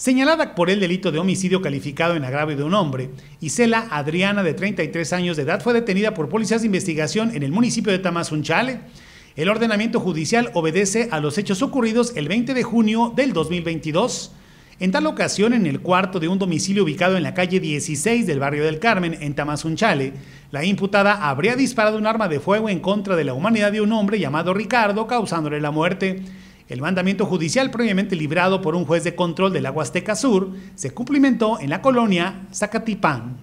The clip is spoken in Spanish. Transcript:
señalada por el delito de homicidio calificado en agravio de un hombre. Isela Adriana, de 33 años de edad, fue detenida por policías de investigación en el municipio de Tamazunchale. El ordenamiento judicial obedece a los hechos ocurridos el 20 de junio del 2022. En tal ocasión, en el cuarto de un domicilio ubicado en la calle 16 del barrio del Carmen, en Tamazunchale, la imputada habría disparado un arma de fuego en contra de la humanidad de un hombre llamado Ricardo, causándole la muerte. El mandamiento judicial previamente librado por un juez de control del Huasteca Sur se cumplimentó en la colonia Zacatipán.